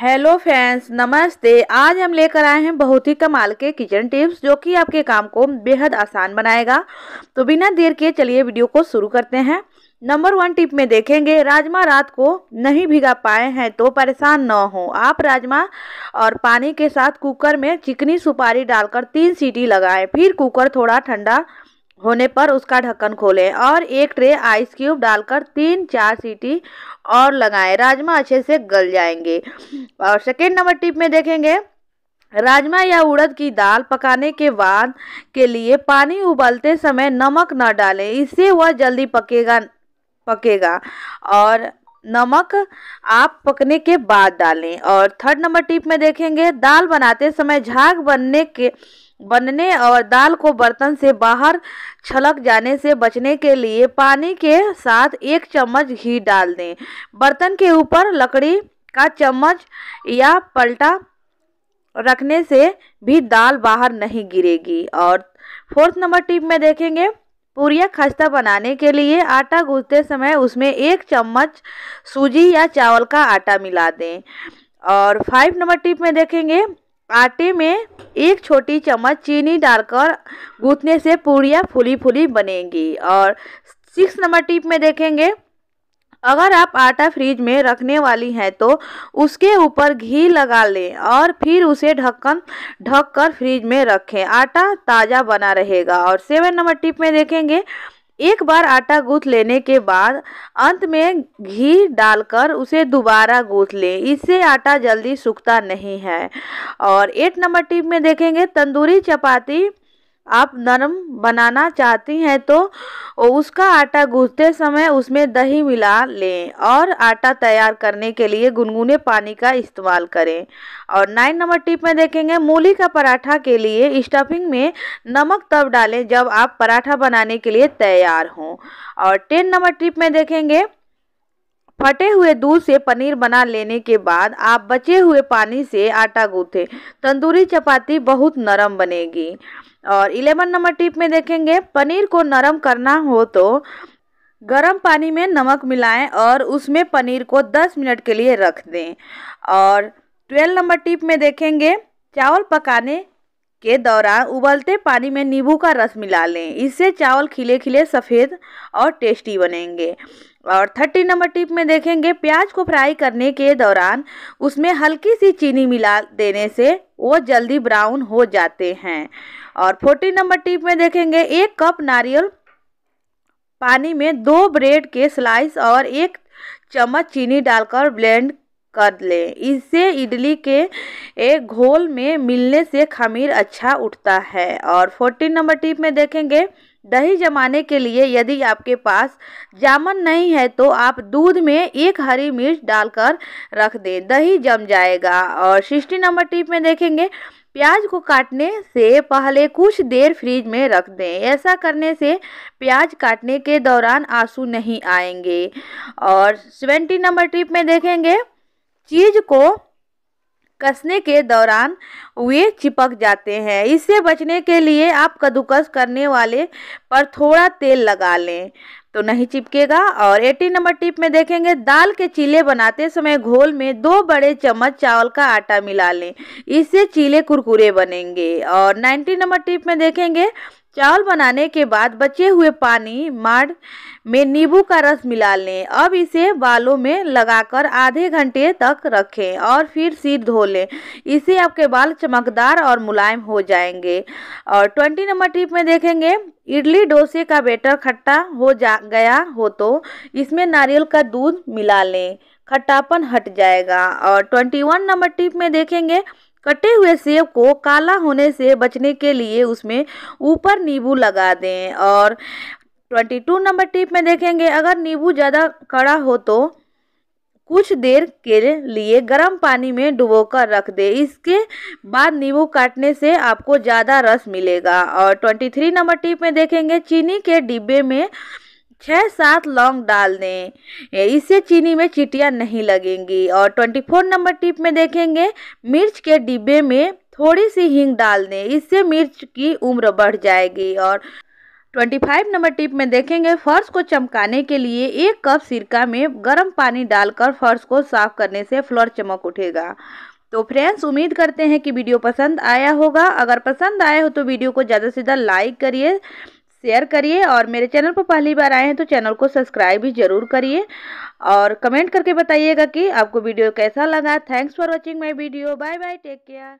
hello friends नमस्ते आज हम लेकर आए हैं बहुत ही कमाल के किचन टिप्स जो कि आपके काम को बेहद आसान बनाएगा तो बिना देर के चलिए वीडियो को शुरू करते हैं नंबर वन टिप में देखेंगे राजमा रात को नहीं भिगा पाए हैं तो परेशान न हो आप राजमा और पानी के साथ कुकर में चिकनी सुपारी डालकर तीन सीटी लगाएं फिर कुकर थोड़ा ठंडा होने पर उसका ढक्कन खोलें और एक ट्रे आइस क्यूब डालकर तीन चार सीटी और लगाएं राजमा अच्छे से गल जाएंगे और सेकेंड नंबर टिप में देखेंगे राजमा या उड़द की दाल पकाने के बाद के लिए पानी उबलते समय नमक न डालें इससे वह जल्दी पकेगा पकेगा और नमक आप पकने के बाद डालें और थर्ड नंबर टिप में देखेंगे दाल बनाते समय झाग बनने के बनने और दाल को बर्तन से बाहर छलक जाने से बचने के लिए पानी के साथ एक चम्मच घी डाल दें बर्तन के ऊपर लकड़ी का चम्मच या पलटा रखने से भी दाल बाहर नहीं गिरेगी और फोर्थ नंबर टिप में देखेंगे पूरिया खस्ता बनाने के लिए आटा गूंथते समय उसमें एक चम्मच सूजी या चावल का आटा मिला दें और फाइव नंबर टिप में देखेंगे आटे में एक छोटी चम्मच चीनी डालकर गूंथने से पूरियाँ फूली फूली बनेंगी और सिक्स नंबर टिप में देखेंगे अगर आप आटा फ्रिज में रखने वाली हैं तो उसके ऊपर घी लगा लें और फिर उसे ढक्कन ढक कर फ्रिज में रखें आटा ताज़ा बना रहेगा और सेवन नंबर टिप में देखेंगे एक बार आटा गूंथ लेने के बाद अंत में घी डालकर उसे दोबारा गूँथ लें इससे आटा जल्दी सूखता नहीं है और एट नंबर टिप में देखेंगे तंदूरी चपाती आप नरम बनाना चाहती हैं तो उसका आटा गूंथते समय उसमें दही मिला लें और आटा तैयार करने के लिए गुनगुने पानी का इस्तेमाल करें और नाइन नंबर टिप में देखेंगे मूली का पराठा के लिए स्टफिंग में नमक तब डालें जब आप पराठा बनाने के लिए तैयार हों और टेन नंबर टिप में देखेंगे फटे हुए दूध से पनीर बना लेने के बाद आप बचे हुए पानी से आटा गूंथें तंदूरी चपाती बहुत नरम बनेगी और इलेवन नंबर टिप में देखेंगे पनीर को नरम करना हो तो गरम पानी में नमक मिलाएं और उसमें पनीर को 10 मिनट के लिए रख दें और ट्वेल्व नंबर टिप में देखेंगे चावल पकाने के दौरान उबलते पानी में नींबू का रस मिला लें इससे चावल खिले खिले सफ़ेद और टेस्टी बनेंगे और थर्टी नंबर टिप में देखेंगे प्याज को फ्राई करने के दौरान उसमें हल्की सी चीनी मिला देने से वो जल्दी ब्राउन हो जाते हैं और फोर्टी नंबर टिप में देखेंगे एक कप नारियल पानी में दो ब्रेड के स्लाइस और एक चम्मच चीनी डालकर ब्लेंड कर लें इससे इडली के एक घोल में मिलने से खमीर अच्छा उठता है और फोर्टीन नंबर टिप में देखेंगे दही जमाने के लिए यदि आपके पास जामन नहीं है तो आप दूध में एक हरी मिर्च डालकर रख दें दही जम जाएगा और सिक्सटी नंबर टिप में देखेंगे प्याज को काटने से पहले कुछ देर फ्रीज में रख दें ऐसा करने से प्याज काटने के दौरान आंसू नहीं आएंगे और सेवेंटी नंबर टिप में देखेंगे चीज को कसने के दौरान वे चिपक जाते हैं इससे बचने के लिए आप कद्दूकस करने वाले पर थोड़ा तेल लगा लें तो नहीं चिपकेगा और 18 नंबर टिप में देखेंगे दाल के चीले बनाते समय घोल में दो बड़े चम्मच चावल का आटा मिला लें इससे चीले कुरकुरे बनेंगे और 19 नंबर टिप में देखेंगे चावल बनाने के बाद बचे हुए पानी मार में नींबू का रस मिला लें अब इसे बालों में लगाकर आधे घंटे तक रखें और फिर सिर धो लें इससे आपके बाल चमकदार और मुलायम हो जाएंगे और ट्वेंटी नंबर टिप में देखेंगे इडली डोसे का बेटर खट्टा हो जा गया हो तो इसमें नारियल का दूध मिला लें खट्टापन हट जाएगा और ट्वेंटी वन नंबर टिप में देखेंगे कटे हुए सेब को काला होने से बचने के लिए उसमें ऊपर नींबू लगा दें और ट्वेंटी टू नंबर टिप में देखेंगे अगर नींबू ज़्यादा कड़ा हो तो कुछ देर के लिए गर्म पानी में डुबोकर रख दे इसके बाद नींबू काटने से आपको ज़्यादा रस मिलेगा और ट्वेंटी थ्री नंबर टिप में देखेंगे चीनी के डिब्बे में छः सात लौंग डाल दें इससे चीनी में चीटियाँ नहीं लगेंगी और ट्वेंटी फोर नंबर टिप में देखेंगे मिर्च के डिब्बे में थोड़ी सी हींग डाल दें इससे मिर्च की उम्र बढ़ जाएगी और ट्वेंटी फाइव नंबर टिप में देखेंगे फर्श को चमकाने के लिए एक कप सिरका में गर्म पानी डालकर फर्श को साफ करने से फ्लोर चमक उठेगा तो फ्रेंड्स उम्मीद करते हैं कि वीडियो पसंद आया होगा अगर पसंद आया हो तो वीडियो को ज़्यादा से ज़्यादा लाइक करिए शेयर करिए और मेरे चैनल पर पहली बार आए हैं तो चैनल को सब्सक्राइब भी जरूर करिए और कमेंट करके बताइएगा कि आपको वीडियो कैसा लगा thanks for watching my video bye bye take care